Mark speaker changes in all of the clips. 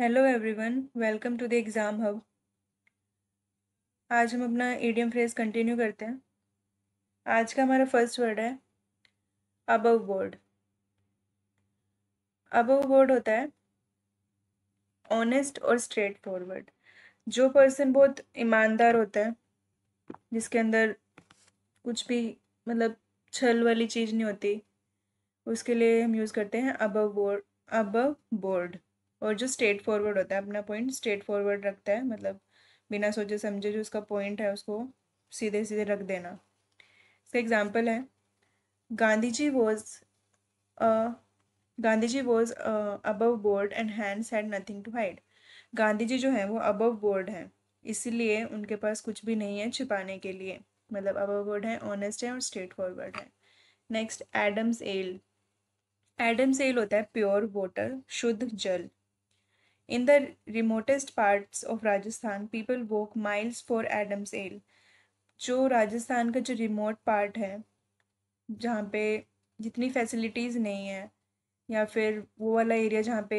Speaker 1: Hello everyone welcome to the exam hub आज हम अपना एडियम फ्रेज कंटिन्यू करते हैं आज का हमारा फर्स्ट वर्ड है अबव बोर्ड अबव बोर्ड होता है ऑनेस्ट और स्ट्रेट फॉरवर्ड जो पर्सन बहुत ईमानदार होता है जिसके अंदर कुछ भी मतलब छल वाली चीज़ नहीं होती उसके लिए हम यूज़ करते हैं अबव बोर्ड अबव बोर्ड और जो स्ट्रेट फॉरवर्ड होता है अपना पॉइंट स्ट्रेट फॉरवर्ड रखता है मतलब बिना सोचे समझे जो उसका पॉइंट है उसको सीधे सीधे रख देना इसका एग्जाम्पल है Gandhi ji was Gandhi ji was above board and hands had nothing to hide Gandhi ji जो हैं वो अबव बोर्ड हैं इसीलिए उनके पास कुछ भी नहीं है छिपाने के लिए मतलब अबव बोर्ड है ऑनेस्ट है और स्ट्रेट फॉरवर्ड है next Adam's ale Adam's ale होता है प्योर वाटर शुद्ध जल In the remotest parts of Rajasthan, people walk miles for Adam's ale. जो राजस्थान का जो रिमोट पार्ट है जहाँ पे जितनी फैसिलिटीज़ नहीं है या फिर वो वाला एरिया जहाँ पे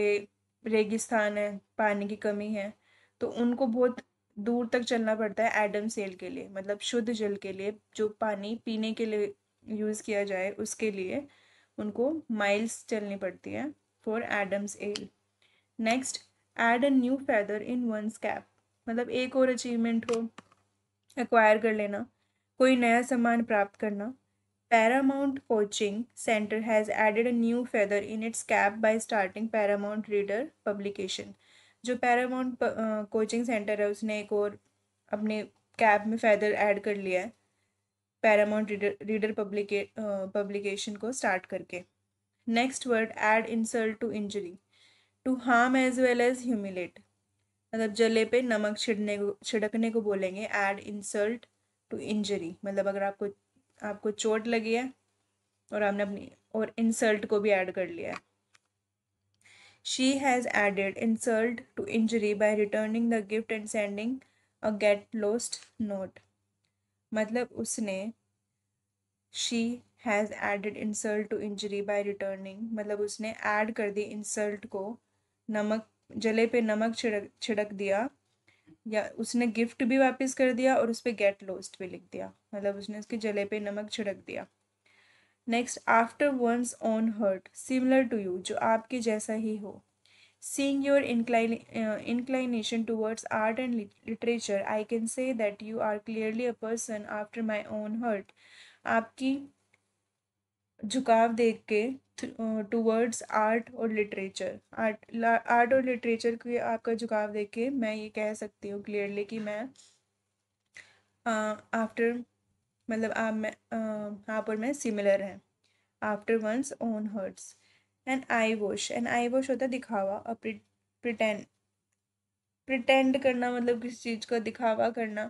Speaker 1: रेगिस्तान है पानी की कमी है तो उनको बहुत दूर तक चलना पड़ता है एडम सेल के लिए मतलब शुद्ध जल के लिए जो पानी पीने के लिए यूज़ किया जाए उसके लिए उनको माइल्स चलनी पड़ती है for Adam's ale next add a new feather in one's cap मतलब एक और अचीवमेंट हो एक्वायर कर लेना कोई नया सामान प्राप्त करना Paramount coaching centre has added a new feather in its cap by starting Paramount reader publication जो पैरामाउंट कोचिंग सेंटर है उसने एक और अपने कैप में फैदर ऐड कर लिया है पैरामाउंट रीडर रीडर पब्लिकेशन को स्टार्ट करके next word add insult to injury to harm as well as humiliate मतलब जले पे नमक छिड़ने को छिड़कने को बोलेंगे एड इंसल्ट टू इंजरी मतलब अगर आपको आपको चोट लगी है और आपने अपनी और इंसल्ट को भी ऐड कर लिया है she has added insult to injury by returning the gift and sending a get lost note मतलब उसने she has added insult to injury by returning मतलब उसने ऐड कर दी इंसल्ट को नमक जले पे नमक छिड़क छिड़क दिया या उसने गिफ्ट भी वापस कर दिया और उस पर गेट लोस्ट भी लिख दिया मतलब उसने उसके जले पे नमक छिड़क दिया next after one's own heart similar to you जो आपके जैसा ही हो seeing your incline inclination towards art and literature I can say that you are clearly a person after my own heart आपकी झुकाव देख के टूवर्ड्स आर्ट और लिटरेचर आर्ट आर्ट और लिटरेचर के आपका झुकाव देख के मैं ये कह सकती हूँ क्लियरली कि मैं आफ्टर मतलब आप मैं आप और मैं सिमिलर हैं after one's own hearts and eyewash and eyewash होता है दिखावा प्रिटेंड प्रिटेंड करना मतलब किसी चीज़ का दिखावा करना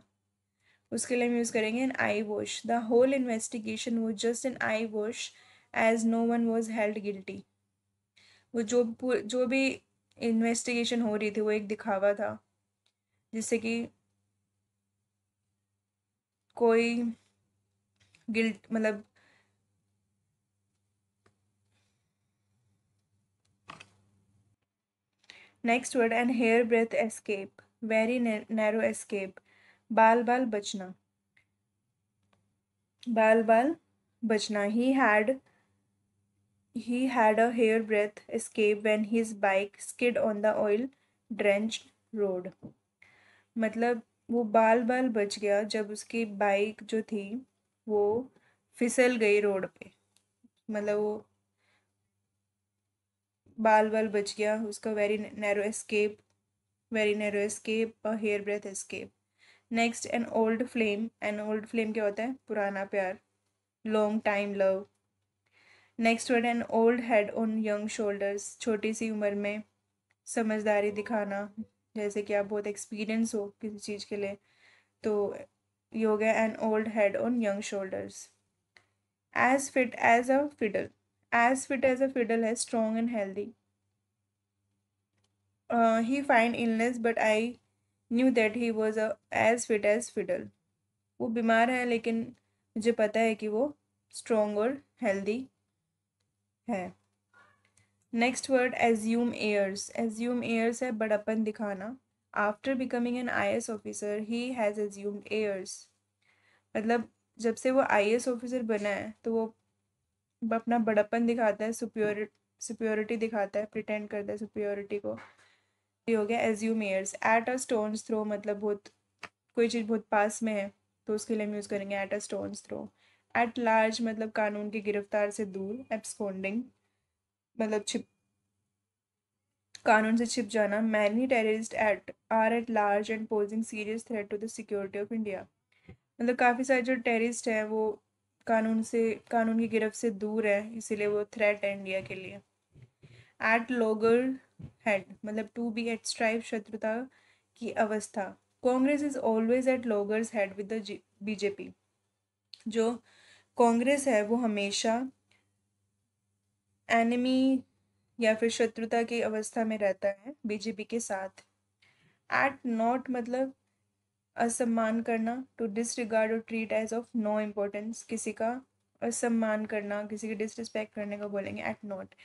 Speaker 1: उसके लिए हम यूज़ करेंगे an eyewash the whole investigation वो just an eyewash as no one was held guilty वो जो जो भी इन्वेस्टिगेशन हो रही थी वो एक दिखावा था जिससे कि कोई गिल्ट मतलब next word and hair breadth escape very narrow escape बाल बाल बचना बाल बाल बचना ही had had a hair breadth escape when his bike skid on the oil drench road मतलब वो बाल बाल बच गया जब उसकी बाइक जो थी वो फिसल गई रोड पे मतलब वो बाल बाल बच गया उसका very narrow escape very narrow escape और hair breadth escape next an old flame an old flame क्या होता है पुराना प्यार long time love next word an old head on young shoulders छोटी सी उम्र में समझदारी दिखाना जैसे कि आप बहुत एक्सपीरियंस हो किसी चीज़ के लिए तो ये हो गया an old head on young shoulders as fit as a fiddle as fit as a fiddle है strong and healthy he feigned illness but I knew that he was as fit as fiddle वो बीमार है लेकिन मुझे पता है कि वो स्ट्रोंग और हेल्दी है next word assume airs assume airs है बड़प्पन दिखाना after becoming an I S officer he has assume airs मतलब जब से वो आई एस ऑफिसर बना है तो वो अपना बड़प्पन दिखाता है सुप्योर सुप्योरिटी दिखाता है प्रिटेंड करता है सुप्योरिटी को हो गया assume airs at a stone's throw मतलब बहुत कोई चीज़ बहुत पास में है तो उसके लिए हम यूज़ करेंगे at a stone's throw at large मतलब कानून की गिरफ्तार से दूर एब्सकोंडिंग मतलब छिप कानून से छिप जाना many terrorist at are at large and posing serious threat to the security of India मतलब काफ़ी सारे जो टेररिस्ट हैं वो कानून से कानून की गिरफ्त से दूर है इसीलिए वो थ्रेट है इंडिया के लिए एट लोगर हेड मतलब टू बी एट स्ट्राइव शत्रुता की अवस्था Congress is always at loggerheads with the BJP जो कांग्रेस है वो हमेशा एनिमी या फिर शत्रुता की अवस्था में रहता है बीजेपी के साथ एट नॉट मतलब असम्मान करना टू डिसरिगार्ड और treat as of no importance किसी का असम्मान करना किसी के डिसरिस्पेक्ट करने का बोलेंगे एट नॉट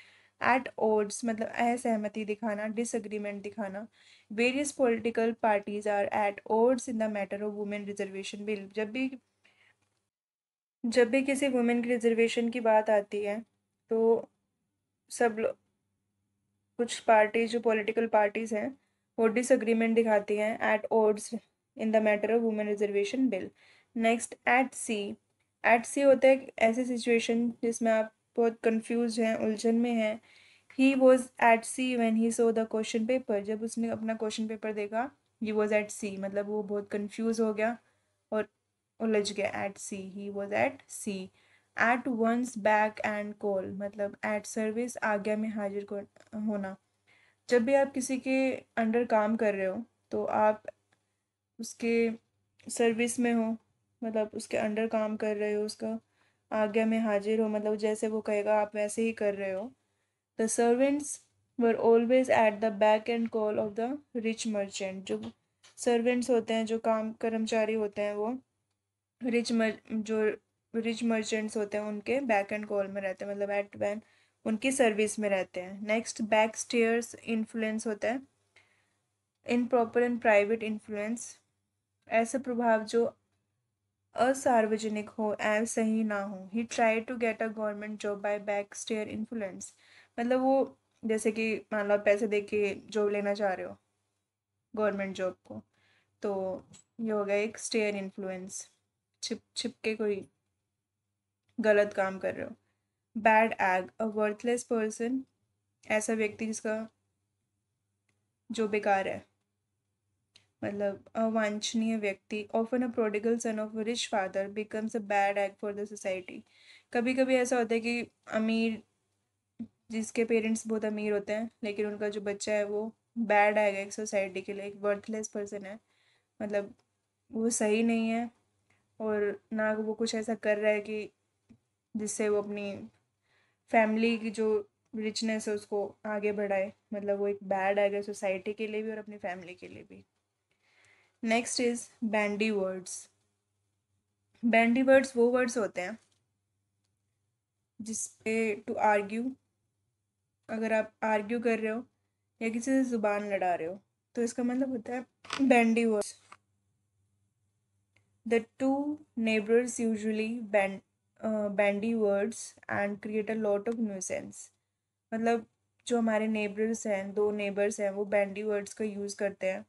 Speaker 1: एट ओड्स मतलब असहमति दिखाना डिसएग्रीमेंट दिखाना various political parties are at odds in the matter of women reservation bill जब भी जब भी किसी वुमेन की रिजर्वेशन की बात आती है तो सब लोग कुछ पार्टी जो पॉलिटिकल पार्टीज़ हैं वो डिसएग्रीमेंट दिखाती हैं at odds in the matter of women reservation bill next at sea at sea होता है ऐसी सिचुएशन जिसमें आप बहुत कंफ्यूज हैं उलझन में हैं he was at sea when he saw the question paper जब उसने अपना क्वेश्चन पेपर देखा ही वॉज एट सी मतलब वो बहुत कन्फ्यूज हो गया और उलझ गया at sea he was at sea at one's beck and call मतलब एट सर्विस आज्ञा में हाजिर होना जब भी आप किसी के अंडर काम कर रहे हो तो आप उसके सर्विस में हो मतलब उसके अंडर काम कर रहे हो उसका आज्ञा में हाजिर हो मतलब जैसे वो कहेगा आप वैसे ही कर रहे हो the servants were always at the beck and call of the rich merchant जो सर्वेंट्स होते हैं जो काम कर्मचारी होते हैं वो रिच मर जो रिच मर्चेंट्स होते हैं उनके बैक एंड कॉल में रहते हैं मतलब एट वैन उनकी सर्विस में रहते हैं नेक्स्ट बैक स्टेयर्स इन्फ्लुएंस होता है improper and private influence ऐसा प्रभाव जो असार्वजनिक हो एव सही ना हो ही try to get a government job by backstair influence मतलब वो जैसे कि मान लो पैसे दे के जॉब लेना चाह रहे हो गवर्नमेंट जॉब को तो ये हो गया एक स्टेयर इन्फ्लुएंस छिप छिप के कोई गलत काम कर रहे हो bad egg a worthless person ऐसा व्यक्ति जिसका जो बेकार है मतलब अवांछनीय व्यक्ति often a prodigal son of rich father becomes a bad act for the society कभी कभी ऐसा होता है कि अमीर जिसके पेरेंट्स बहुत अमीर होते हैं लेकिन उनका जो बच्चा है वो बैड आएगा एक सोसाइटी के लिए एक वर्थलेस पर्सन है मतलब वो सही नहीं है और ना वो कुछ ऐसा कर रहा है कि जिससे वो अपनी फैमिली की जो रिचनेस है उसको आगे बढ़ाए मतलब वो एक बैड आएगा सोसाइटी के लिए भी और अपनी फैमिली के लिए भी next is bandy words bandy words वो वर्ड्स होते हैं जिस पे टू आर्ग्यू अगर आप आर्ग्यू कर रहे हो या किसी से ज़ुबान लड़ा रहे हो तो इसका मतलब होता है bandy words the two neighbours usually band bandy words and create a lot of nuisance मतलब जो हमारे नेबर्स हैं दो नेबर्स हैं वो बैंडी वर्ड्स का यूज़ करते हैं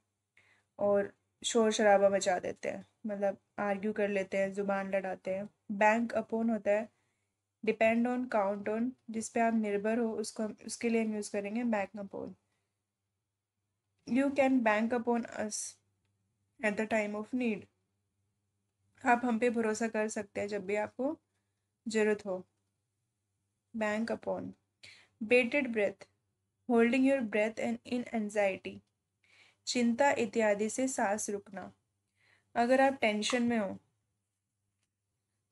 Speaker 1: और शोर शराबा मचा देते हैं मतलब आर्ग्यू कर लेते हैं ज़ुबान लड़ाते हैं बैंक अपोन होता है डिपेंड ऑन काउंट ऑन जिस पे आप निर्भर हो उसको उसके लिए हम यूज़ करेंगे bank upon you can bank upon us at the time of need आप हम पे भरोसा कर सकते हैं जब भी आपको जरूरत हो bank upon bated breath holding your breath and in anxiety चिंता इत्यादि से सांस रुकना अगर आप टेंशन में हो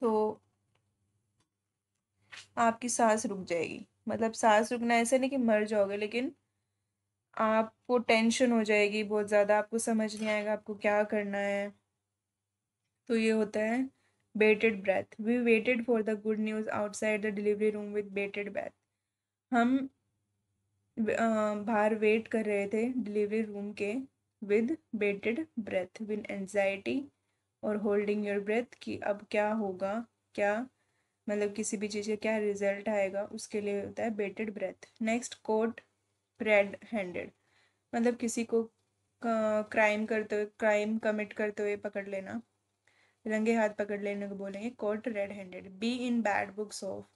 Speaker 1: तो आपकी सांस रुक जाएगी मतलब सांस रुकना ऐसा नहीं कि मर जाओगे लेकिन आपको टेंशन हो जाएगी बहुत ज़्यादा आपको समझ नहीं आएगा आपको क्या करना है तो ये होता है bated breath we waited for the good news outside the delivery room with bated breath हम बाहर वेट कर रहे थे डिलीवरी रूम के with bated breath with anxiety और होल्डिंग योर ब्रेथ कि अब क्या होगा क्या मतलब किसी भी चीज़ का क्या रिजल्ट आएगा उसके लिए होता है bated breath next caught red handed मतलब किसी को क्राइम करते हुए क्राइम कमिट करते हुए पकड़ लेना रंगे हाथ पकड़ लेने को बोलेंगे caught red handed be in bad books of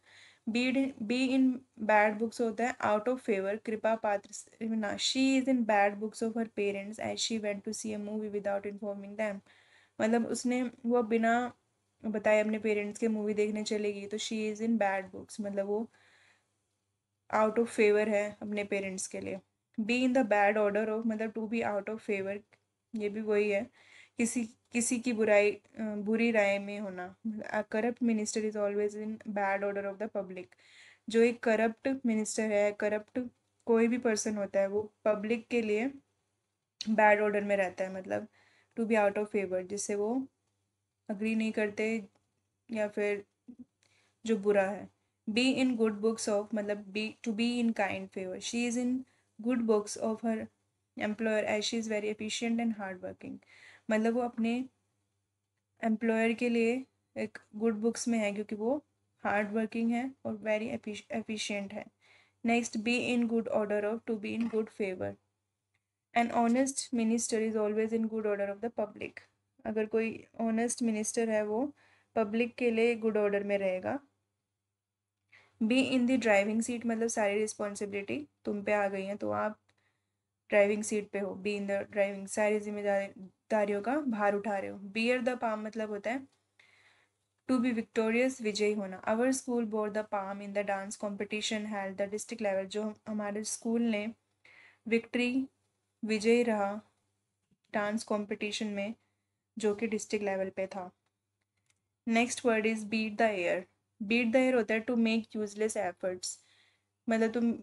Speaker 1: बीड बी इन बैड बुक्स होता है आउट ऑफ फेवर कृपा पात्र ना she is in bad books of her parents as she went to see a movie without informing them मतलब उसने वो बिना बताए अपने पेरेंट्स के मूवी देखने चलेगी तो she is in bad books मतलब वो आउट ऑफ फेवर है अपने पेरेंट्स के लिए be in the bad order of मतलब to be out of favour ये भी वही है किसी किसी की बुराई बुरी राय में होना a corrupt minister is always in bad order of the public जो एक करप्ट मिनिस्टर है करप्ट कोई भी पर्सन होता है वो पब्लिक के लिए बैड ऑर्डर में रहता है मतलब to be out of favour जिससे वो अग्री नहीं करते या फिर जो बुरा है be in good books of मतलब be to be in kind favour she is in good books of her employer as she is very efficient and hard working मतलब वो अपने एम्प्लॉयर के लिए एक गुड बुक्स में है क्योंकि वो हार्ड वर्किंग है और वेरी एफिशिएंट है next B in good order of to be in good favour an honest minister is always in good order of the public अगर कोई ऑनेस्ट मिनिस्टर है वो पब्लिक के लिए गुड ऑर्डर में रहेगा be in the driving seat मतलब सारी रिस्पॉन्सिबिलिटी तुम पे आ गई हैं तो आप ड्राइविंग सीट पे हो बी इन द ड्राइविंग सारी जिम्मेदारी कार्यों का भार उठा रहे हो बियर द पाम मतलब होता है टू बी विक्टोरियस विजयी होना our school bore the palm in the dance competition had the district level जो हमारे स्कूल ने विक्ट्री विजयी रहा डांस कॉम्पिटिशन में जो कि डिस्ट्रिक्ट लेवल पे था next word is beat the air beat the air होता है टू मेक यूजलेस एफर्ट्स मतलब तुम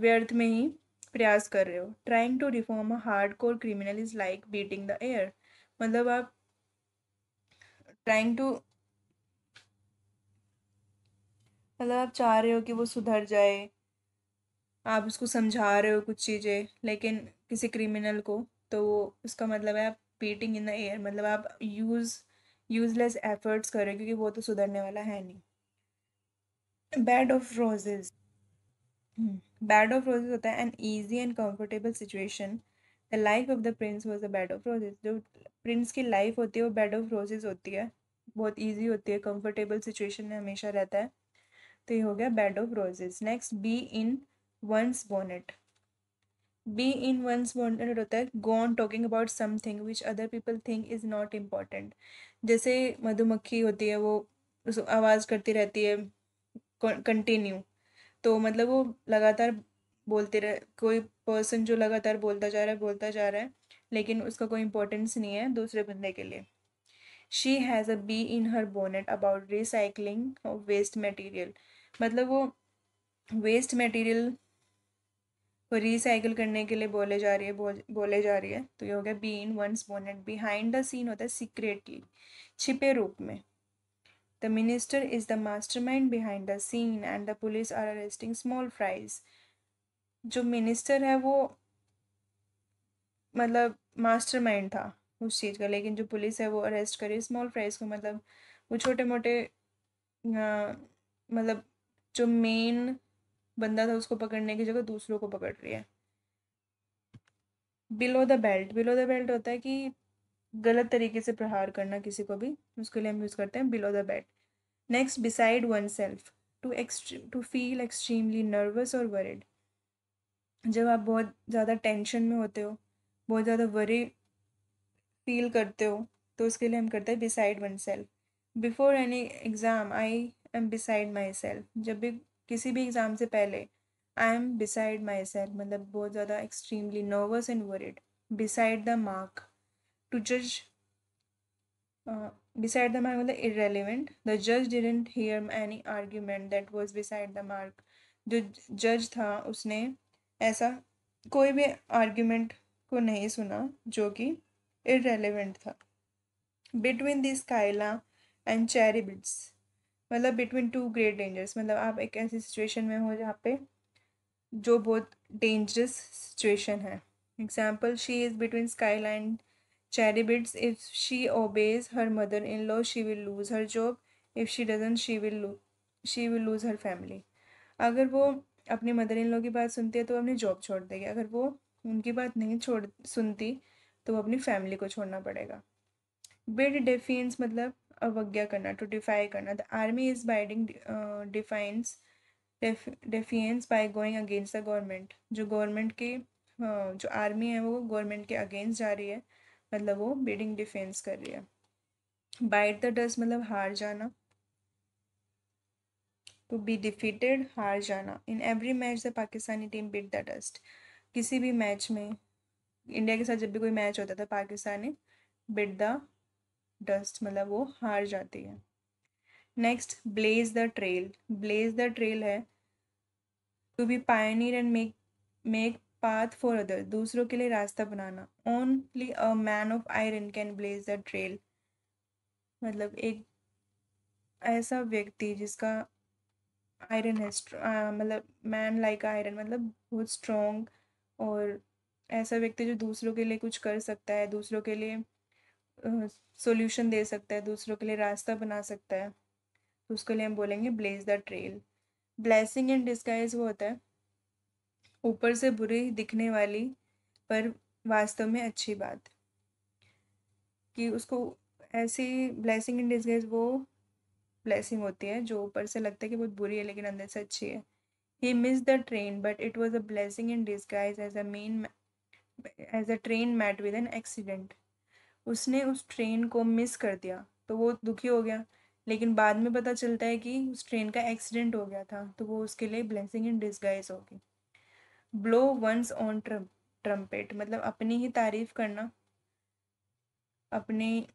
Speaker 1: व्यर्थ में ही प्रयास कर रहे हो trying to reform a hard core criminal is like beating the air मतलब आप ट्राइंग टू मतलब आप चाह रहे हो कि वो सुधर जाए आप उसको समझा रहे हो कुछ चीज़ें लेकिन किसी क्रिमिनल को तो वो उसका मतलब है आप बीटिंग इन द एयर मतलब आप यूज़ यूजलेस एफर्ट्स कर रहे हो क्योंकि वो तो सुधरने वाला है नहीं bed of roses bed of roses होता है an easy and comfortable situation the life of the prince was the bed of roses जो प्रिंस की लाइफ होती है वो बेड ऑफ रोजेज होती है बहुत ईजी होती है कम्फर्टेबल सिचुएशन में हमेशा रहता है तो ये हो गया bed of roses next B in one's bonnet bee in one's bonnet होता है go on talking about something which other people think is not important जैसे मधुमक्खी होती है वो आवाज़ करती रहती है कंटिन्यू तो मतलब वो लगातार बोलते रहे कोई पर्सन जो लगातार बोलता जा रहा है बोलता जा रहा है लेकिन उसका कोई इंपॉर्टेंस नहीं है दूसरे बंदे के लिए she has a bee in her bonnet about recycling waste material मतलब वो वेस्ट मटेरियल को रिसाइकिल करने के लिए बोले जा रही है बोल बोले जा रही है तो ये हो गया bee in one's bonnet behind the scene होता है सीक्रेटली छिपे रूप में The minister is the mastermind behind the scene and the police are arresting small fries. जो मिनिस्टर है वो मतलब मास्टरमाइंड था उस चीज़ का लेकिन जो पुलिस है वो अरेस्ट करी स्मॉल फ्राइज को मतलब वो छोटे मोटे मतलब जो मेन बंदा था उसको पकड़ने की जगह दूसरों को पकड़ रही है below the belt below the belt होता है कि गलत तरीके से प्रहार करना किसी को भी उसके लिए हम यूज़ करते हैं below the bed next beside oneself to extreme to feel extremely nervous और वरिड जब आप बहुत ज़्यादा टेंशन में होते हो बहुत ज़्यादा वरी फील करते हो तो उसके लिए हम करते हैं beside oneself before any exam I am beside myself जब भी किसी भी एग्ज़ाम से पहले I am beside myself मतलब बहुत ज़्यादा extremely nervous and worried beside the mark to judge uh, beside the mark was irrelevant. The judge didn't hear any argument that was beside the mark. जो जज था उसने ऐसा कोई भी आर्ग्यूमेंट को नहीं सुना जो कि इरेलीवेंट था between the Scylla and Charybdis मतलब बिटवीन टू ग्रेट डेंजर्स मतलब आप एक ऐसी सिचुएशन में हो जहाँ पे जो बहुत डेंजरस सिचुएशन है example she is between Scylla and Cherry if she obeys her mother in in she she will lose her job. If she doesn't, she will she will lose her अगर वो अपनी mother in law की बात सुनती है तो वो अपनी जॉब छोड़ देगी अगर वो उनकी बात नहीं छोड़ सुनती तो वो अपनी फैमिली को छोड़ना पड़ेगा बिड डिफेंस मतलब अवज्ञा करना टू डिफाई करना the army is bidding defiance defiance by going against the government जो गवर्नमेंट की uh, जो आर्मी है वो गवर्नमेंट के अगेंस्ट जा रही है मतलब वो बिडिंग डिफेंस कर रही है बाइट द डस्ट मतलब हार जाना टू बी डिफीटेड हार जाना in every match the Pakistani team bit the dust किसी भी मैच में इंडिया के साथ जब भी कोई मैच होता था पाकिस्तानी ने बिट द डस्ट मतलब वो हार जाती है next blaze the trail blaze the trail है to be pioneer and make make path for other दूसरों के लिए रास्ता बनाना only a man of iron can blaze the trail मतलब एक ऐसा व्यक्ति जिसका आयरन है मतलब मैन लाइक आयरन मतलब बहुत स्ट्रोंग और ऐसा व्यक्ति जो दूसरों के लिए कुछ कर सकता है दूसरों के लिए सॉल्यूशन uh, दे सकता है दूसरों के लिए रास्ता बना सकता है तो उसके लिए हम बोलेंगे blaze the trail blessing in disguise वो होता है ऊपर से बुरी दिखने वाली पर वास्तव में अच्छी बात कि उसको ऐसी ब्लेसिंग इन डिसगेज वो ब्लेसिंग होती है जो ऊपर से लगता है कि बहुत बुरी है लेकिन अंदर से अच्छी है he miss the train but it was a blessing in disguise as a man as a train met with an accident उसने उस ट्रेन को मिस कर दिया तो वो दुखी हो गया लेकिन बाद में पता चलता है कि उस ट्रेन का एक्सीडेंट हो गया था तो वो उसके लिए ब्लेसिंग इन डिस्गाइज होगी ब्लो वंस ऑन ट्रम्पेट मतलब अपनी ही तारीफ करना अपनी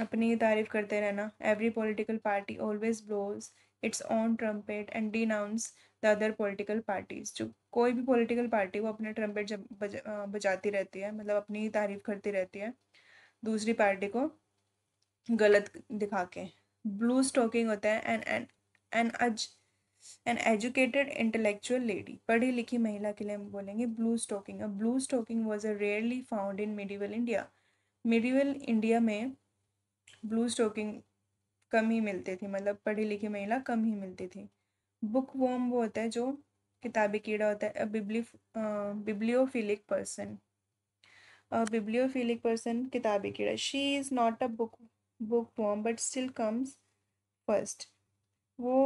Speaker 1: अपनी ही तारीफ करते रहना every political party always blows its own trumpet and denounce the other political parties जो कोई भी पॉलिटिकल पार्टी वो अपने ट्रम्पेट बजाती रहती है मतलब अपनी ही तारीफ करती रहती है दूसरी पार्टी को गलत दिखा के ब्लू स्टोकिंग होता है and and and an educated intellectual lady पढ़ी लिखी महिला के लिए हम बोलेंगे ब्लू स्टॉकिंग अब blue stocking was a rarely found in medieval India medieval India में ब्लू स्टॉकिंग कम ही मिलते थे मतलब पढ़ी लिखी महिला कम ही मिलती थी बुक वॉम वो होता है जो किताबी कीड़ा होता है बिब्लियोफिलिक पर्सन बिब्लियोफिलिक पर्सन किताबी कीड़ा she is not a book bookworm but still comes first वो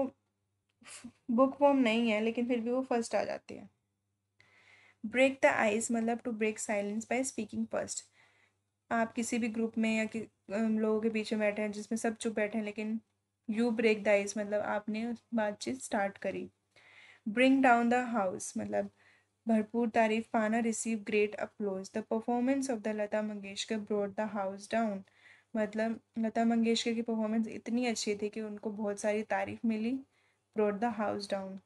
Speaker 1: बुक फॉर्म नहीं है लेकिन फिर भी वो फर्स्ट आ जाती है ब्रेक द आइस मतलब to break silence by speaking first आप किसी भी ग्रुप में या कि लोगों के बीच में बैठे हैं जिसमें सब चुप बैठे हैं लेकिन यू ब्रेक द आइस मतलब आपने बातचीत स्टार्ट करी ब्रिंग डाउन द हाउस मतलब भरपूर तारीफ पाना receive great applause the performance of the Lata Mangeshkar brought the house down मतलब लता मंगेशकर की परफॉर्मेंस इतनी अच्छी थी कि उनको बहुत सारी तारीफ मिली brought the house down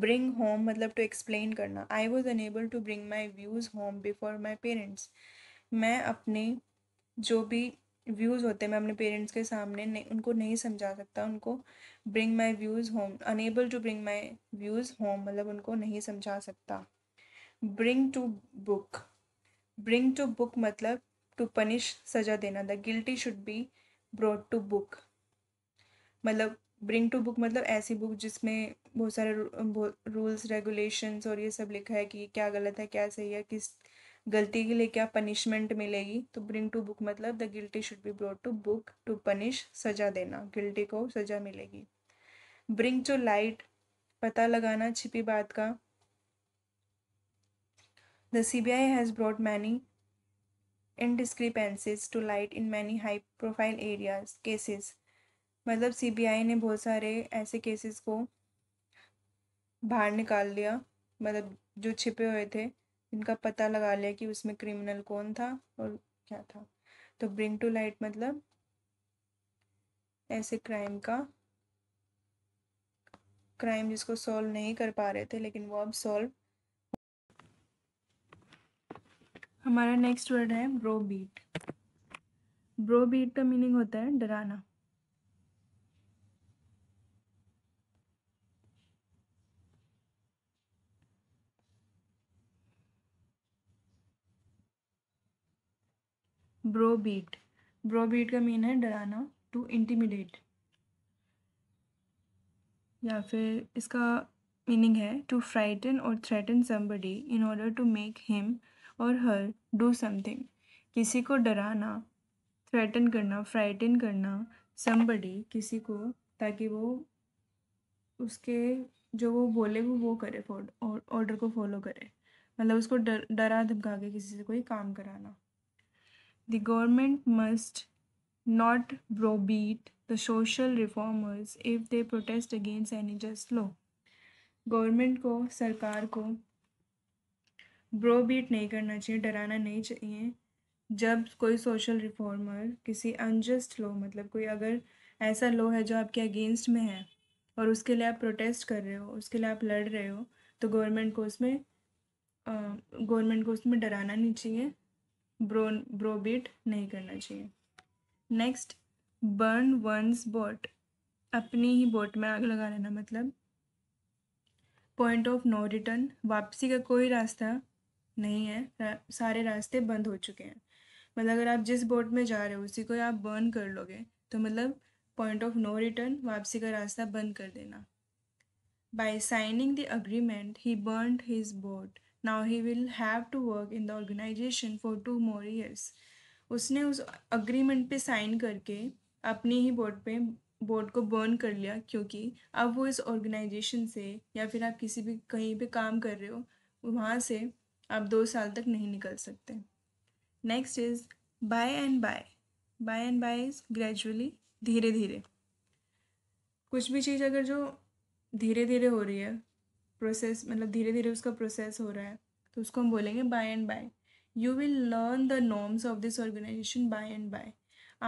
Speaker 1: bring home मतलब टू एक्सप्लेन करना I was unable to bring my views home before my parents मैं अपने जो भी व्यूज़ होते हैं मैं अपने पेरेंट्स के सामने नहीं उनको नहीं समझा सकता उनको bring my views home unable to bring my views home मतलब उनको नहीं समझा सकता bring to book bring to book मतलब टू पनिश सजा देना the guilty should be brought to book मतलब ब्रिंग टू बुक मतलब ऐसी बुक जिसमें बहुत सारे रूल्स रेगुलेशंस और ये सब लिखा है कि क्या गलत है क्या सही है किस गलती के लिए क्या पनिशमेंट मिलेगी तो ब्रिंग टू बुक मतलब the guilty should be brought to book to punish सजा देना गिल्टी को सजा मिलेगी ब्रिंग टू लाइट पता लगाना छिपी बात का the C B I has brought many indiscrepancies to light in many high profile areas cases मतलब सीबीआई ने बहुत सारे ऐसे केसेस को बाहर निकाल लिया मतलब जो छिपे हुए थे इनका पता लगा लिया कि उसमें क्रिमिनल कौन था और क्या था तो ब्रिंग टू लाइट मतलब ऐसे क्राइम का क्राइम जिसको सॉल्व नहीं कर पा रहे थे लेकिन वो अब सॉल्व हमारा नेक्स्ट वर्ड है ब्रो बीट ब्रो बीट का मीनिंग होता है डराना ब्रो बीट ब्रो बीट का मीन है डराना टू इंटीमिडेट या फिर इसका मीनिंग है टू फ्राइटन और threaten somebody in order to make him और हर डू समथिंग किसी को डराना थ्रेटन करना फ्राइटन करना समबडी किसी को ताकि वो उसके जो वो बोले वो वो करे ऑर्डर को फॉलो करे मतलब उसको डर डरा धमका के किसी से कोई काम कराना the government must not browbeat the social reformers if they protest against any just law government को सरकार को ब्रोबीट नहीं करना चाहिए डराना नहीं चाहिए जब कोई सोशल रिफॉर्मर किसी अनजस्ट लॉ मतलब कोई अगर ऐसा लॉ है जो आपके अगेंस्ट में है और उसके लिए आप प्रोटेस्ट कर रहे हो उसके लिए आप लड़ रहे हो तो गवर्नमेंट को उसमें गवर्नमेंट को उसमें डराना नहीं चाहिए ब्रो ब्रोबेट नहीं करना चाहिए नेक्स्ट बर्न वंस बोट अपनी ही बोट में आग लगा लेना मतलब पॉइंट ऑफ नो रिटर्न वापसी का कोई रास्ता नहीं है सारे रास्ते बंद हो चुके हैं मतलब अगर आप जिस बोट में जा रहे हो उसी को आप बर्न कर लोगे तो मतलब पॉइंट ऑफ नो रिटर्न वापसी का रास्ता बंद कर देना by signing the agreement he burn his boat Now he will have to work in the organization for two more years. उसने उस अग्रीमेंट पे साइन करके अपने ही बोर्ड पे बोर्ड को बर्न कर लिया क्योंकि अब वो इस ऑर्गेनाइजेशन से या फिर आप किसी भी कहीं पे काम कर रहे हो वहाँ से आप दो साल तक नहीं निकल सकते next is by and by by and by is gradually धीरे धीरे कुछ भी चीज़ अगर जो धीरे धीरे हो रही है प्रोसेस मतलब धीरे धीरे उसका प्रोसेस हो रहा है तो उसको हम बोलेंगे by and by you will learn the norms of this organisation by and by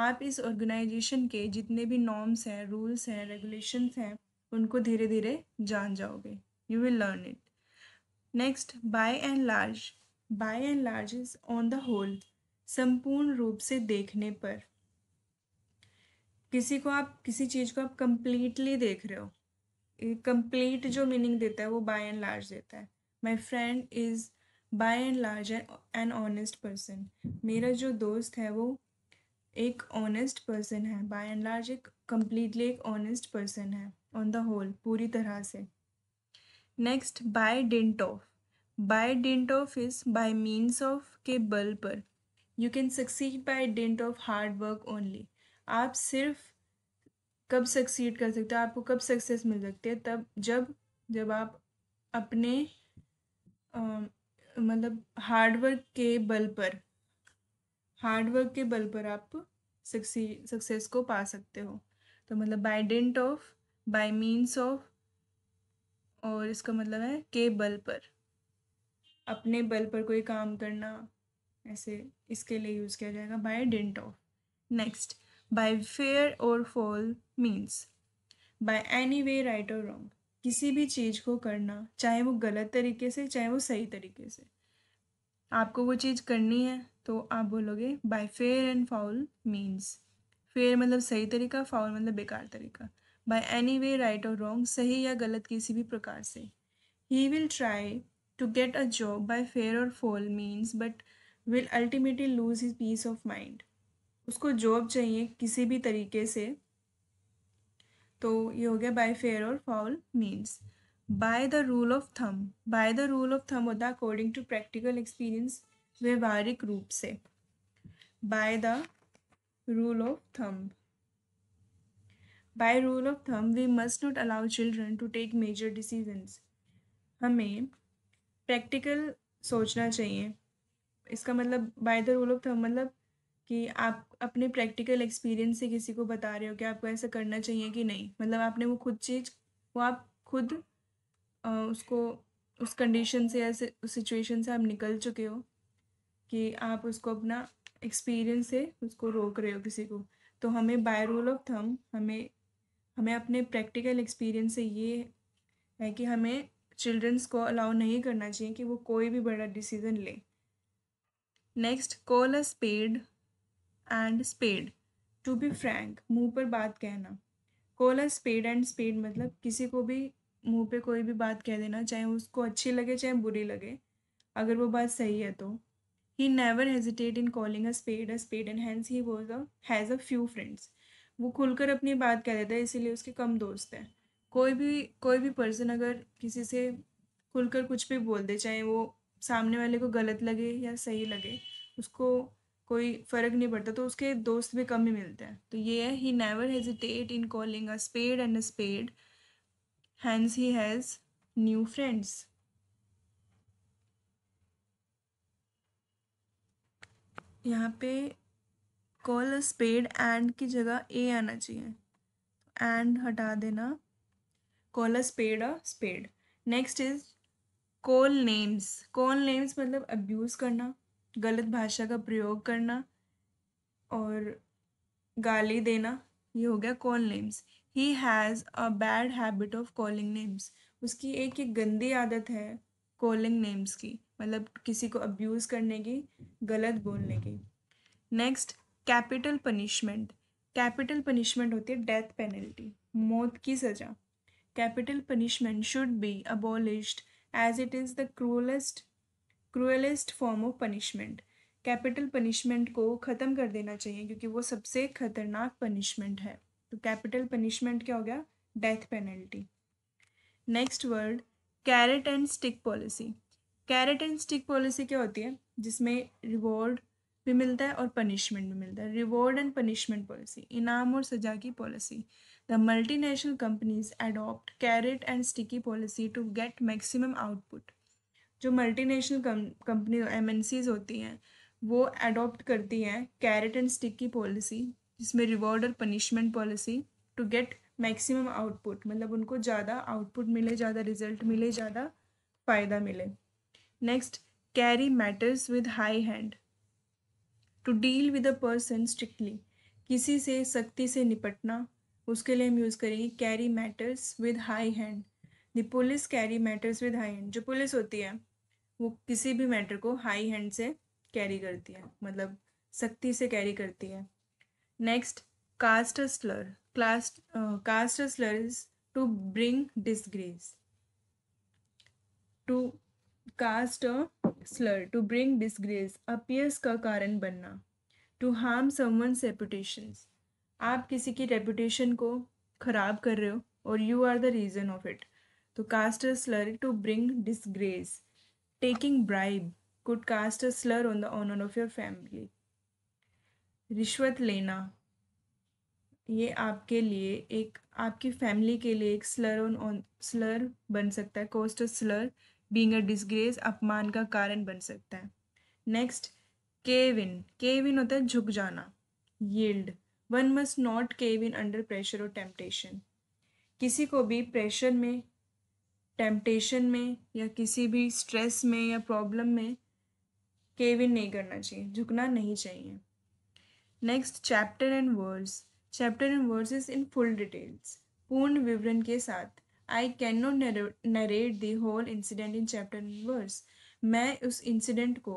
Speaker 1: आप इस ऑर्गेनाइजेशन के जितने भी नॉर्म्स हैं रूल्स हैं रेगुलेशंस हैं उनको धीरे धीरे जान जाओगे you will learn it next by and large by and large is on the whole संपूर्ण रूप से देखने पर किसी को आप किसी चीज़ को आप कंप्लीटली देख रहे हो कंप्लीट जो मीनिंग देता है वो बाय एंड लार्ज देता है my friend is by and large an honest person मेरा जो दोस्त है वो एक ऑनेस्ट पर्सन है बाय एंड लार्ज एक कम्प्लीटली एक ऑनेस्ट पर्सन है ऑन द होल पूरी तरह से next by dint of by dint of is by means of के बल पर you can succeed by dint of hard work only आप सिर्फ कब सक्सीड कर सकते हो आपको कब सक्सेस मिल सकती है तब जब जब आप अपने आ, मतलब हार्डवर्क के बल पर हार्डवर्क के बल पर आप सक्सी सक्सेस को पा सकते हो तो मतलब by dint of by means of और इसका मतलब है के बल पर अपने बल पर कोई काम करना ऐसे इसके लिए यूज़ किया जाएगा by dint of next by fair और foul means by any way right और रॉन्ग किसी भी चीज़ को करना चाहे वो गलत तरीके से चाहे वो सही तरीके से आपको वो चीज़ करनी है तो आप बोलोगे by fair and foul means fair मतलब सही तरीका फाउल मतलब बेकार तरीका बाय एनी वे राइट और रॉन्ग सही या गलत किसी भी प्रकार से he will try to get a job by fair और foul means but will ultimately lose his peace of mind उसको जॉब चाहिए किसी भी तरीके से तो ये हो गया बाय फेयर और foul means by the rule of thumb by the rule of thumb होता है अकॉर्डिंग टू प्रैक्टिकल एक्सपीरियंस व्यवहारिक रूप से by the rule of thumb by rule of thumb we must not allow children to take major decisions हमें practical सोचना चाहिए इसका मतलब बाय द रूल ऑफ थम मतलब कि आप अपने प्रैक्टिकल एक्सपीरियंस से किसी को बता रहे हो कि आपको ऐसा करना चाहिए कि नहीं मतलब आपने वो खुद चीज वो आप खुद आ, उसको उस कंडीशन से या उस सिचुएशन से आप निकल चुके हो कि आप उसको अपना एक्सपीरियंस से उसको रोक रहे हो किसी को तो हमें बाय रूल ऑफ थम हमें हमें अपने प्रैक्टिकल एक्सपीरियंस से ये है कि हमें चिल्ड्रंस को अलाउ नहीं करना चाहिए कि वो कोई भी बड़ा डिसीज़न ले next call a spade and spade to be frank मुंह पर बात कहना कोला स्पेड एंड स्पेड मतलब किसी को भी मुंह पे कोई भी बात कह देना चाहे उसको अच्छी लगे चाहे बुरी लगे अगर वो बात सही है तो he never hesitate in calling a spade a spade and hence he was a has a few friends वो खुलकर अपनी बात कह देता है इसीलिए उसके कम दोस्त हैं कोई भी कोई भी पर्सन अगर किसी से खुलकर कुछ भी बोल दे चाहे वो सामने वाले को गलत लगे या सही लगे उसको कोई फ़र्क नहीं पड़ता तो उसके दोस्त भी कम ही मिलते हैं तो ये है he never hesitate in calling a spade and a spade hence he has new friends यहाँ पे कॉल अ स्पेड एंड की जगह ए आना चाहिए एंड हटा देना call a spade a spade next is call names call names मतलब abuse करना गलत भाषा का प्रयोग करना और गाली देना ये हो गया call names he has a bad habit of calling names उसकी एक एक गंदी आदत है कॉलिंग नेम्स की मतलब किसी को अब्यूज़ करने की गलत बोलने की next capital punishment capital punishment होती है डेथ पेनल्टी मौत की सज़ा capital punishment should be abolished as it is the cruellest cruellest form of punishment capital punishment को ख़त्म कर देना चाहिए क्योंकि वो सबसे खतरनाक पनिशमेंट है तो कैपिटल पनिशमेंट क्या हो गया death penalty next word carrot and stick policy carrot and stick policy क्या होती है जिसमें रिवॉर्ड भी मिलता है और पनिशमेंट भी मिलता है रिवॉर्ड एंड पनिशमेंट पॉलिसी इनाम और सजा की policy the multinational companies adopt carrot and sticky policy to get maximum output जो मल्टीनेशनल कंपनी एम होती हैं वो एडॉप्ट करती हैं कैरेट एंड स्टिक की पॉलिसी जिसमें रिवॉर्ड और punishment policy to get maximum output मतलब उनको ज़्यादा आउटपुट मिले ज़्यादा रिजल्ट मिले ज़्यादा फ़ायदा मिले next carry matters with high hand to deal with a person strictly किसी से सख्ती से निपटना उसके लिए हम यूज़ करेंगे carry matters with high hand the police carry matters with high hand जो पुलिस होती है वो किसी भी मैटर को हाई हैंड से कैरी करती है मतलब सख्ती से कैरी करती है next cast slur cast cast slur is to bring disgrace to cast a slur to bring disgrace अपियर्स का कारण बनना टू हार्म समवंस रेपुटेशन आप किसी की रेपुटेशन को ख़राब कर रहे हो और you are the reason of it तो cast slur to bring disgrace taking bribe could cast a slur on the honor of your family रिश्वत लेना ये आपके लिए एक आपकी फैमिली के लिए एक स्लर ऑन ऑन स्लर बन सकता है cast slur being a disgrace अपमान का कारण बन सकता है नेक्स्ट केविन केविन होता है झुक जाना yield one must not cave in under pressure और टेम्पटेशन किसी को भी प्रेशर में टेम्पटेशन में या किसी भी स्ट्रेस में या प्रॉब्लम में केविन नहीं करना चाहिए झुकना नहीं चाहिए next chapter and words chapter and is in full details पूर्ण विवरण के साथ I can not narrate the whole incident in chapter and verse मैं उस इंसिडेंट को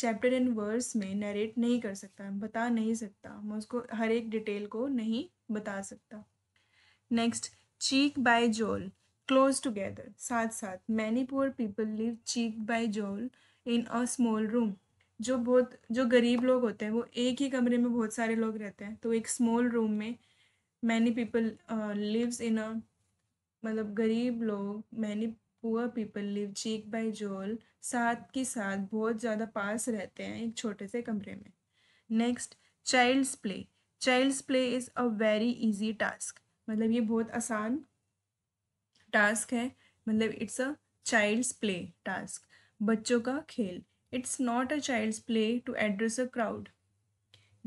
Speaker 1: चैप्टर एंड वर्स में नरेट नहीं कर सकता बता नहीं सकता मैं उसको हर एक डिटेल को नहीं बता सकता next cheek by jowl close together साथ साथ many poor people live cheek by jowl in a small room जो बहुत जो गरीब लोग होते हैं वो एक ही कमरे में बहुत सारे लोग रहते हैं तो एक स्मॉल रूम में many people lives in a मतलब गरीब लोग many poor people live cheek by jowl साथ के साथ बहुत ज़्यादा पास रहते हैं एक छोटे से कमरे में next child's play child's play is a very easy task मतलब ये बहुत आसान टास्क है मतलब it's a child's play task बच्चों का खेल it's not a child's play to address a crowd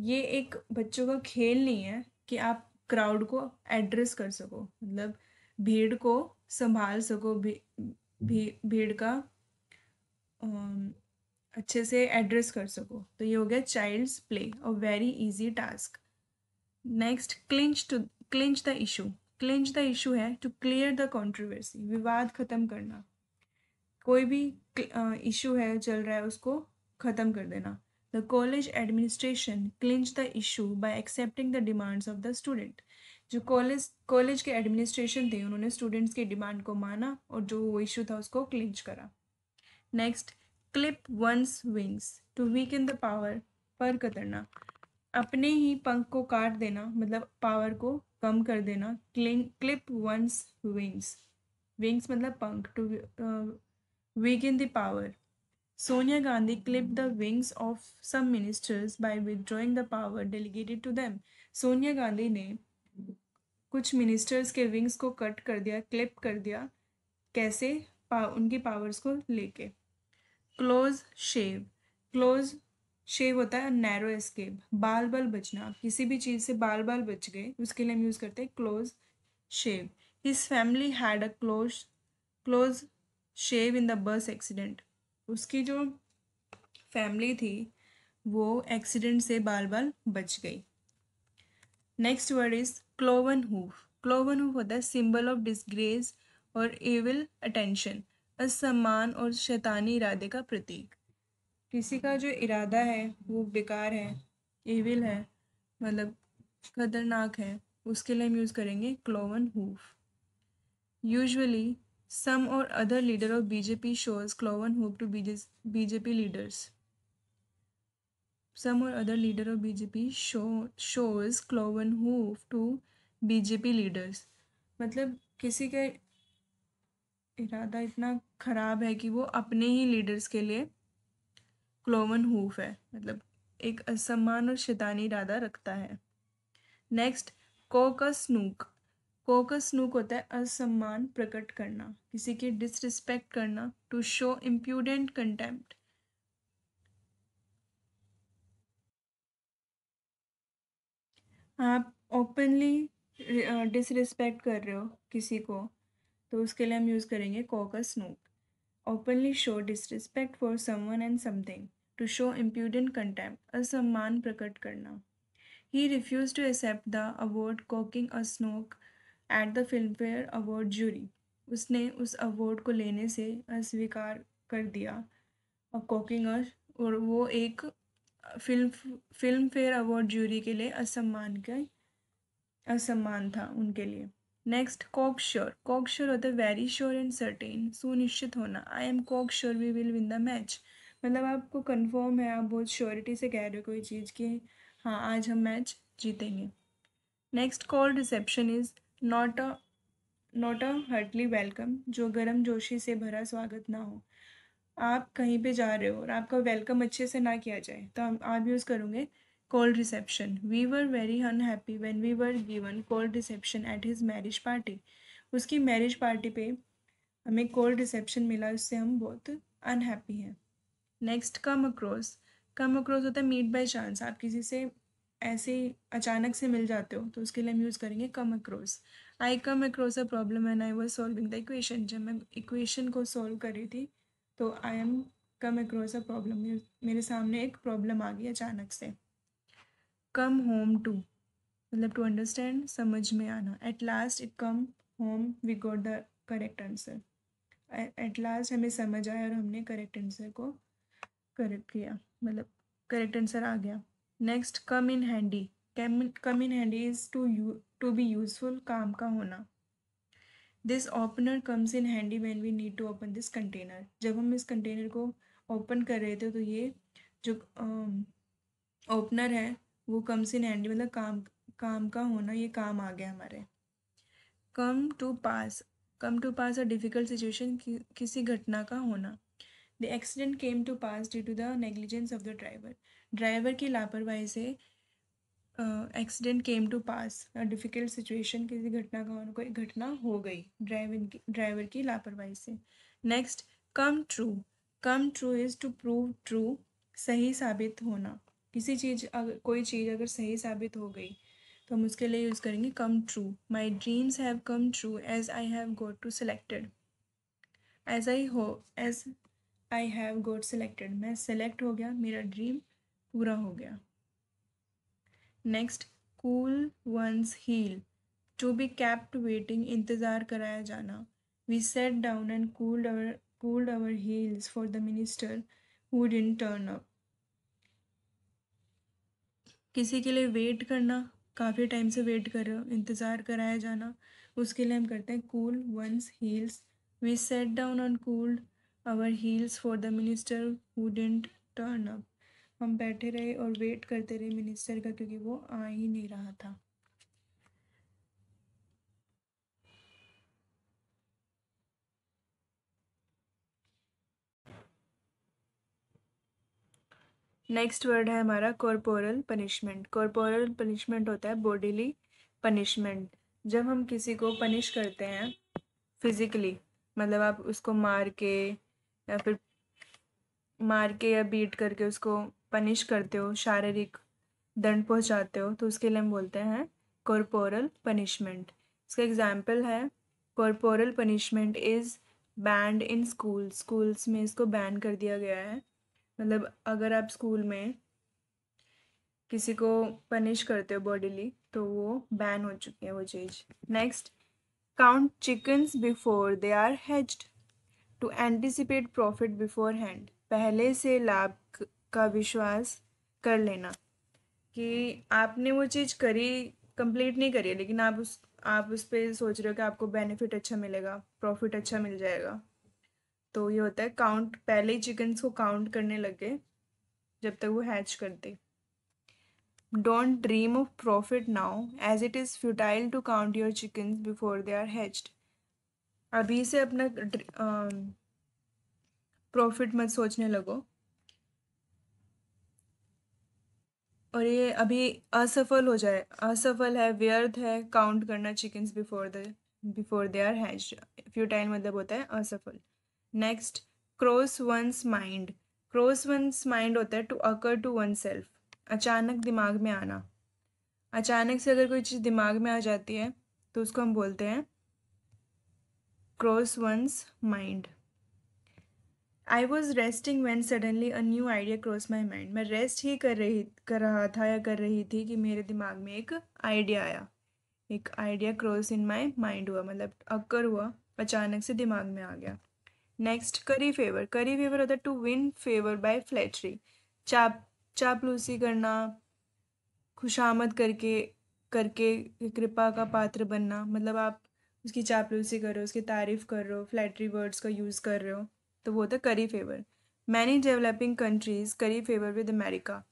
Speaker 1: ये एक बच्चों का खेल नहीं है कि आप क्राउड को एड्रेस कर सको मतलब भीड़ को संभाल सको भी, भी, भीड़ का अच्छे से एड्रेस कर सको तो ये हो गया child's play a very easy task next clinch to clinch the issue clinch the issue है टू क्लियर द कंट्रोवर्सी विवाद खत्म करना कोई भी इशू है चल रहा है उसको खत्म कर देना the college administration clinch the issue by accepting the demands of the student जो कॉलेज कॉलेज के एडमिनिस्ट्रेशन थे उन्होंने स्टूडेंट्स की डिमांड को माना और जो वो इशू था उसको क्लिंच करा next clip one's wings to weaken the power पर कतरना अपने ही पंख को काट देना मतलब पावर को कम कर देना cling clip one's wings wings मतलब पंख to weaken the power Sonia Gandhi clipped the wings of some ministers by withdrawing the power delegated to them. Sonia Gandhi ने कुछ मिनिस्टर्स के विंग्स को कट कर दिया क्लिप कर दिया कैसे पा, उनकी पावर्स को लेके क्लोज शेव क्लोज शेव होता है नैरो एस्केप बाल बाल बचना किसी भी चीज़ से बाल बाल बच गए उसके लिए हम यूज़ करते हैं close shave his family had a close close shave in the bus accident उसकी जो फैमिली थी वो एक्सीडेंट से बाल बाल बच गई next word is cloven hoof cloven hoof होता है सिंबल ऑफ डिसग्रेस और एविल अटेंशन असमान और शैतानी इरादे का प्रतीक किसी का जो इरादा है वो बेकार है एविल है मतलब खतरनाक है उसके लिए हम यूज़ करेंगे cloven hoof usually some or other leader of BJP shows cloven hoof to BJP leaders some or other leader of BJP show shows cloven hoof to BJP leaders मतलब किसी का इरादा इतना ख़राब है कि वो अपने ही लीडर्स के लिए क्लोवन हूफ है मतलब एक असमान और शैतानी इरादा रखता है next cock a snook cock a snook होता है असम्मान प्रकट करना किसी के डिसरिस्पेक्ट करना टू शो इम्प्यूडेंट कंटेम्प्ट आप ओपनली डिसरिस्पेक्ट uh, कर रहे हो किसी को तो उसके लिए हम यूज़ करेंगे cock a snook openly show disrespect for someone and something to show impudent contempt असम्मान प्रकट करना he refuse to accept the award cocking a snook at the Filmfare award jury उसने उस अवार्ड को लेने से अस्वीकार कर दिया और कोकिंग और वो एक film Filmfare award jury के लिए असम्मान के असम्मान था उनके लिए next cocksure cocksure होता है वेरी श्योर एंड सर्टेन सुनिश्चित होना I am cocksure we will win the match मतलब आपको कंफर्म है आप बहुत श्योरिटी से कह रहे हो कोई चीज़ की हाँ आज हम मैच जीतेंगे next cold reception is not a not a heartily welcome जो गर्म जोशी से भरा स्वागत ना हो आप कहीं पे जा रहे हो और आपका वेलकम अच्छे से ना किया जाए तो हम आप यूज़ करूँगे cold reception we were very unhappy when we were given cold reception at his marriage party उसकी मैरिज पार्टी पे हमें कोल्ड रिसेप्शन मिला उससे हम बहुत अनहैप्पी हैं next come across come across होता है मीट बाय चांस आप किसी से ऐसे अचानक से मिल जाते हो तो उसके लिए हम यूज़ करेंगे come across I come across a problem and I was solving the equation जब मैं इक्वेशन को सॉल्व कर रही थी तो I am come across a problem मेरे सामने एक प्रॉब्लम आ गई अचानक से कम होम टू मतलब टू अंडरस्टैंड समझ में आना at last it come home we got the correct answer at last हमें समझ आया और हमने करेक्ट आंसर को करेक्ट किया मतलब करेक्ट आंसर आ गया next come in handy come in handy is to you to be useful काम का होना this opener comes in handy when we need to open this container जब हम इस कंटेनर को ओपन कर रहे थे तो ये जो ओपनर है वो कम्स इन हैंडी मतलब काम काम का होना ये काम आ गया हमारे come to pass come to pass a difficult situation किसी घटना का होना the accident came to pass due to the negligence of the driver driver की लापरवाही से accident came to pass difficult situation किसी घटना का होने कोई घटना हो गई ड्राइविंग की ड्राइवर की लापरवाही से next come true come true is to prove true सही साबित होना किसी चीज़ अगर कोई चीज़ अगर सही साबित हो गई तो हम उसके लिए यूज़ करेंगे come true my dreams have come true as I have got to selected as I हो as I have got selected मैं सेलेक्ट हो गया मेरा ड्रीम पूरा हो गया next cool one's heel to be kept waiting इंतज़ार कराया जाना we sat down and cooled our cooled our heels for the minister who didn't turn up किसी के लिए वेट करना काफ़ी टाइम से वेट कर रहे हो इंतज़ार कराया जाना उसके लिए हम करते हैं cool one's heels we sat down on cooled our heels for the minister who didn't turn up हम बैठे रहे और वेट करते रहे मिनिस्टर का क्योंकि वो आ ही नहीं रहा था नेक्स्ट वर्ड है हमारा कॉरपोरल पनिशमेंट कॉरपोरल पनिशमेंट होता है बॉडीली पनिशमेंट जब हम किसी को पनिश करते हैं फिजिकली मतलब आप उसको मार के या फिर मार के या बीट करके उसको पनिश करते हो शारीरिक दंड पहुंचाते हो तो उसके लिए हम बोलते हैं कॉरपोरल पनिशमेंट इसका एग्जाम्पल है corporal punishment is banned in school schools में इसको बैन कर दिया गया है मतलब अगर आप स्कूल में किसी को पनिश करते हो बॉडीली तो वो बैन हो चुकी है वो चीज़ next count chickens before they are hatched to anticipate profit beforehand पहले से लाभ का विश्वास कर लेना कि आपने वो चीज़ करी कंप्लीट नहीं करी लेकिन आप उस आप उस पर सोच रहे हो कि आपको बेनिफिट अच्छा मिलेगा प्रॉफिट अच्छा मिल जाएगा तो ये होता है काउंट पहले ही चिकन्स को काउंट करने लगे जब तक वो हैच करते don't dream of profit now as it is futile to count your chickens before they are hatched अभी से अपना प्रॉफिट मत सोचने लगो और ये अभी असफल हो जाए असफल है व्यर्थ है काउंट करना chickens before the before they are hatch futile मतलब होता है असफल next cross one's mind cross one's mind होता है to occur to oneself अचानक दिमाग में आना अचानक से अगर कोई चीज़ दिमाग में आ जाती है तो उसको हम बोलते हैं cross one's mind. I was resting when suddenly a new idea cross my mind मैं रेस्ट ही कर रही कर रहा था या कर रही थी कि मेरे दिमाग में एक आइडिया आया एक idea cross in my mind हुआ मतलब अक्कर हुआ अचानक से दिमाग में आ गया next curry favour curry favour other to win favour by flattery चाप चापलूसी करना खुशामद करके करके कृपा का पात्र बनना मतलब आप उसकी चापलूसी कर रहे हो उसकी तारीफ़ कर रहे हो फ्लैटरी वर्ड्स का यूज़ कर रहे हो तो वो होता curry favour many developing countries curry favour with America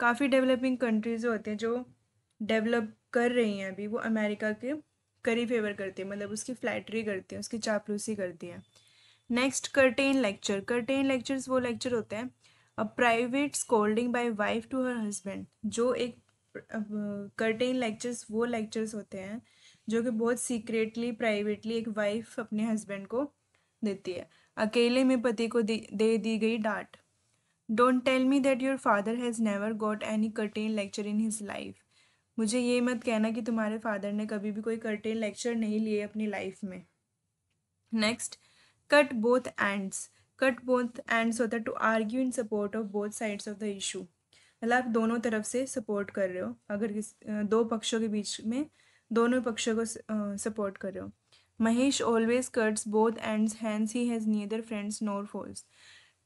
Speaker 1: काफ़ी डेवलपिंग कंट्रीज़ होते हैं जो डेवलप कर रही हैं अभी वो अमेरिका के करी फेवर करती है मतलब उसकी फ्लैटरी करती है उसकी चापलूसी करती है next curtain lecture curtain lectures वो लेक्चर होते हैं a private scolding by wife to her husband जो एक करटेन लेक्चर्स वो लेक्चर्स होते हैं जो कि बहुत सीक्रेटली प्राइवेटली एक वाइफ अपने हस्बैंड को देती है अकेले में पति को दे, दी गई डांट don't tell me that your father has never got any curtain lecture in his life मुझे ये मत कहना कि तुम्हारे फादर ने कभी भी कोई कर्टेन लेक्चर नहीं लिए अपनी लाइफ में next cut both ends cut both ends होता है to argue in support of both sides of the issue मतलब आप दोनों तरफ से सपोर्ट कर रहे हो अगर किस दो पक्षों के बीच में दोनों पक्षों को सपोर्ट करो Mahesh always cuts both ends hence he has neither friends nor foes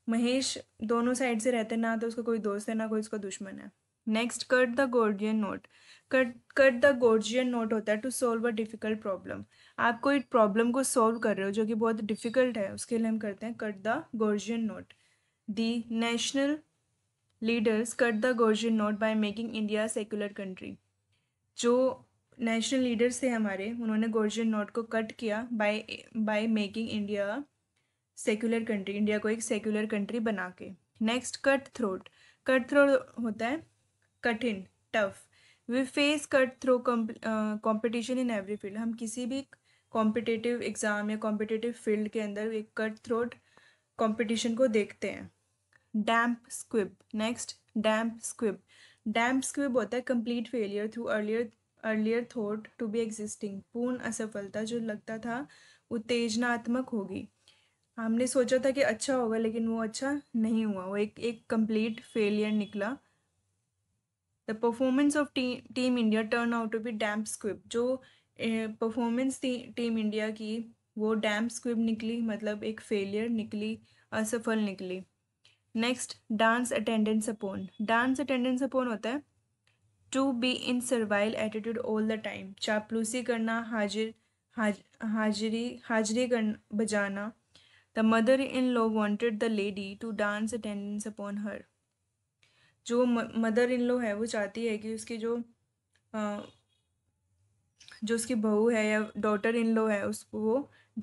Speaker 1: Mahesh दोनों साइड से रहते ना तो उसका कोई दोस्त है ना कोई उसका दुश्मन है next cut the Gordian knot cut cut the Gordian knot होता है to solve a difficult problem आप कोई प्रॉब्लम को सॉल्व कर रहे हो जो कि बहुत डिफ़िकल्ट है उसके लिए हम करते हैं cut the Gordian knot the national leaders cut the Gordian knot by making India secular country जो नेशनल लीडर्स थे हमारे उन्होंने गोर्जन नोट को कट किया by by making India secular country India को एक सेक्युलर कंट्री बना के next cut throat cut throat होता है कठिन tough we face cut throat competition in every field हम किसी भी कॉम्पिटिटिव एग्ज़ाम या कॉम्पिटिटिव फील्ड के अंदर एक कट थ्रोट कॉम्पिटिशन को देखते हैं damp squib next damp squib damp squib होता है complete failure through earlier earlier thought to be existing पूर्ण असफलता जो लगता था उत्तेजनात्मक होगी हमने सोचा था कि अच्छा होगा लेकिन वो अच्छा नहीं हुआ वो एक एक कंप्लीट फेलियर निकला the performance of team India turn out to be damp squib जो परफॉर्मेंस थी टीम इंडिया की वो डैम्प स्क्विप निकली मतलब एक फेलियर निकली असफल निकली next dance attendance upon dance attendance upon होता है to be in servile attitude all the time चापलूसी करना हाजिर हाज हाजिरी हाजिरी कर बजाना the mother in law wanted the lady to dance attendance upon her जो मदर इन लॉ है वो चाहती है कि उसकी जो आ, जो उसकी बहू है या डॉटर इन लॉ है उसको वो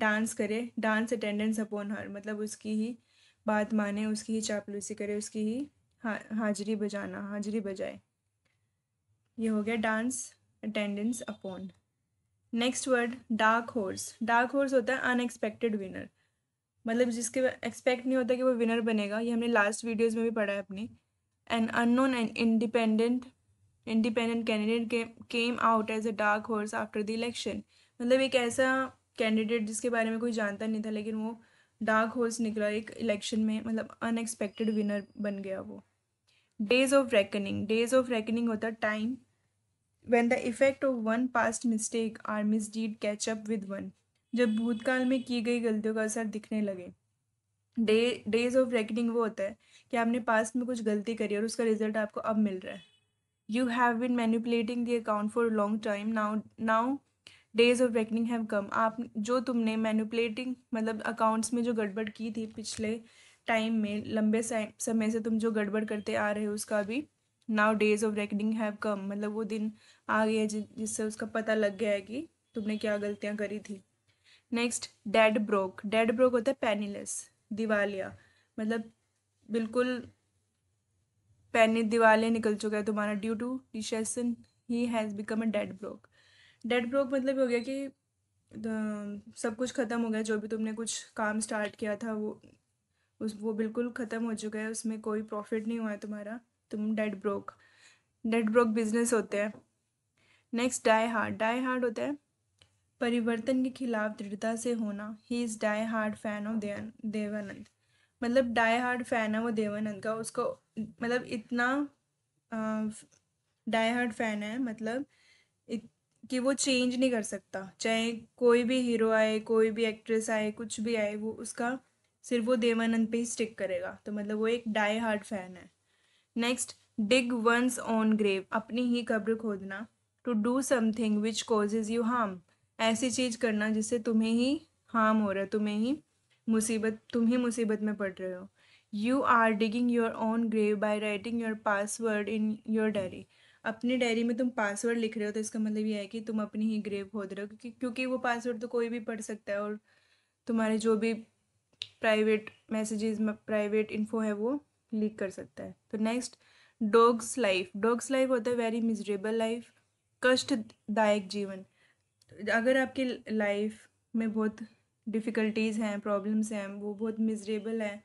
Speaker 1: डांस करे डांस अटेंडेंस अपॉन हर मतलब उसकी ही बात माने उसकी ही चापलूसी करे उसकी ही हा, हाजिरी बजाना हाजिरी बजाए ये हो गया dance attendance upon next word dark horse dark horse होता है अनएक्सपेक्टेड विनर मतलब जिसके एक्सपेक्ट नहीं होता कि वो विनर बनेगा ये हमने लास्ट वीडियोज़ में भी पढ़ा है अपने an unknown and independent independent candidate came out as a dark horse after the election मतलब एक ऐसा कैंडिडेट जिसके बारे में कोई जानता नहीं था लेकिन वो डार्क हॉर्स निकला एक इलेक्शन में मतलब अनएक्सपेक्टेड विनर बन गया वो days of reckoning days of reckoning होता time when the effect of one past mistake or misdeed catch up with one जब भूतकाल में की गई गलतियों का असर दिखने लगे डे डेज ऑफ रेकनिंग वो होता है कि आपने पास्ट में कुछ गलती करी और उसका रिजल्ट आपको अब मिल रहा है you have been manipulating the account for long time now now days of reckoning have come आप जो तुमने मैनिपुलेटिंग मतलब अकाउंट्स में जो गड़बड़ की थी पिछले टाइम में लंबे समय से तुम जो गड़बड़ करते आ रहे हो उसका भी now days of reckoning have come मतलब वो दिन आ गया जिससे उसका पता लग गया है कि तुमने क्या गलतियाँ करी थी next dead broke dead broke होता है पेनीलेस दिवालिया मतलब बिल्कुल पैनी दिवालिया निकल चुका है तुम्हारा due to addiction he has become a dead broke dead broke मतलब हो गया कि सब कुछ ख़त्म हो गया जो भी तुमने कुछ काम स्टार्ट किया था वो उस वो बिल्कुल ख़त्म हो चुका है उसमें कोई प्रॉफिट नहीं हुआ है तुम्हारा तुम dead broke dead broke business होते हैं next die hard die hard होता है परिवर्तन के खिलाफ दृढ़ता से होना ही is die hard fan of Dev Anand मतलब डाई हार्ड फैन है वो देवानंद का उसको मतलब इतना डाई हार्ड फैन है मतलब इत, कि वो चेंज नहीं कर सकता चाहे कोई भी हीरो आए कोई भी एक्ट्रेस आए कुछ भी आए वो उसका सिर्फ वो देवानंद पे ही स्टिक करेगा तो मतलब वो एक डाई हार्ड फैन है next dig one's own grave अपनी ही कब्र खोदना to do something which causes you harm ऐसी चीज़ करना जिससे तुम्हें ही हार्म हो रहा है तुम्हें ही मुसीबत तुम ही मुसीबत में पड़ रहे हो you are digging your own grave by writing your password in your diary अपनी डायरी में तुम पासवर्ड लिख रहे हो तो इसका मतलब ये है कि तुम अपनी ही ग्रेव खोद रहे हो क्योंकि क्योंकि वो पासवर्ड तो कोई भी पढ़ सकता है और तुम्हारे जो भी प्राइवेट मैसेजेस प्राइवेट इन्फो है वो लीक कर सकता है तो next dog's life dog's life होता है वेरी मिजरेबल लाइफ कष्टदायक जीवन अगर आपके लाइफ में बहुत डिफ़िकल्टीज़ हैं प्रॉब्लम्स हैं वो बहुत मिजरेबल हैं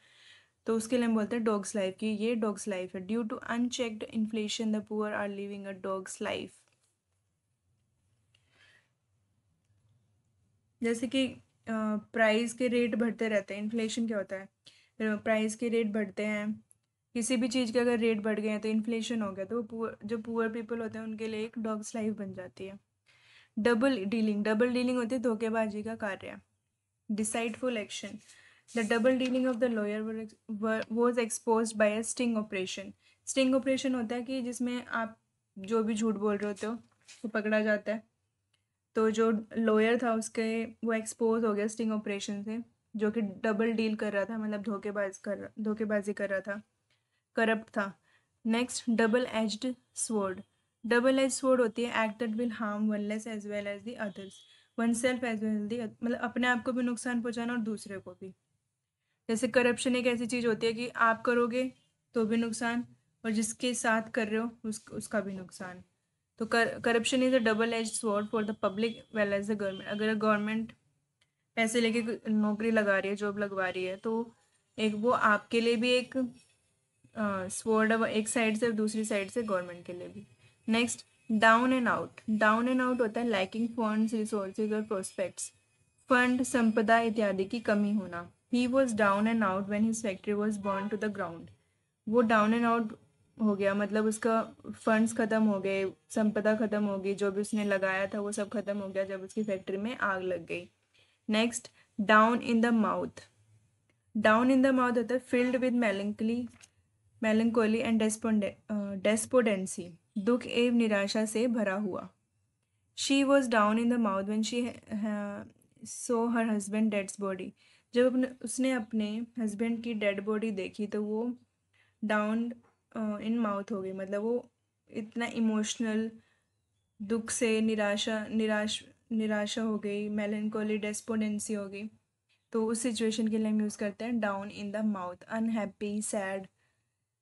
Speaker 1: तो उसके लिए हम बोलते हैं डॉग्स लाइफ कि ये डॉग्स लाइफ है due to unchecked inflation the poor are living a dog's life जैसे कि प्राइस के रेट बढ़ते रहते हैं इन्फ्लेशन क्या होता है प्राइस के रेट बढ़ते हैं किसी भी चीज़ के अगर रेट बढ़ गए हैं तो इन्फ्लेशन हो गया तो पुअर जो पुअर पीपल होते हैं उनके लिए एक डॉग्स लाइफ बन जाती है डबल डीलिंग डबल डीलिंग होती है धोखेबाजी का कार्य deceitful action the double dealing of the lawyer was expose by a sting operation sting operation होता है कि जिसमें आप जो भी झूठ बोल रहे होते हो वो पकड़ा जाता है तो जो लॉयर था उसके वो एक्सपोज हो गया स्टिंग ऑपरेशन से जो कि डबल डील कर रहा था मतलब धोखेबाज कर धोखेबाजी कर रहा था करप्ट था next double edged sword double edge sword होती है act that will harm oneself as well as the others oneself as well the मतलब अपने आप को भी नुकसान पहुंचाना और दूसरे को भी जैसे करप्शन एक ऐसी चीज़ होती है कि आप करोगे तो भी नुकसान और जिसके साथ कर रहे हो उस, उसका भी नुकसान तो corruption is a double edge sword for the public well as the government अगर गवर्नमेंट पैसे लेके नौकरी लगा रही है जॉब लगवा रही है तो एक वो आपके लिए भी एक स्वॉर्ड uh, एक साइड से दूसरी साइड से गवर्नमेंट के लिए भी next down and out down and out होता है लैकिंग फंड रिसोर्सेज और प्रोस्पेक्ट्स फंड संपदा इत्यादि की कमी होना ही was down and out when his factory was burned to the ground वो डाउन एंड आउट हो गया मतलब उसका फंड्स ख़त्म हो गए संपदा ख़त्म हो गई जो भी उसने लगाया था वो सब ख़त्म हो गया जब उसकी फैक्ट्री में आग लग गई next down in the mouth down in the mouth होता है filled with melancholy melancholy and despondency दुख एवं निराशा से भरा हुआ she was down in the mouth when she saw her husband dead's body जब अपने उसने अपने हस्बैंड की डेड बॉडी देखी तो वो डाउन इन माउथ हो गई मतलब वो इतना इमोशनल दुख से निराशा निराश निराशा हो गई मेलनकोली डेस्पोडेंसी हो गई तो उस सिचुएशन के लिए हम यूज़ करते हैं down in the mouth unhappy sad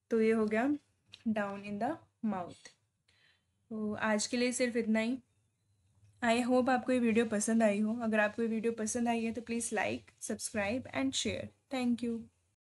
Speaker 1: तो ये हो गया डाउन इन द माउथ तो आज के लिए सिर्फ इतना ही आई होप आपको ये वीडियो पसंद आई हो अगर आपको ये वीडियो पसंद आई है तो please like subscribe and share thank you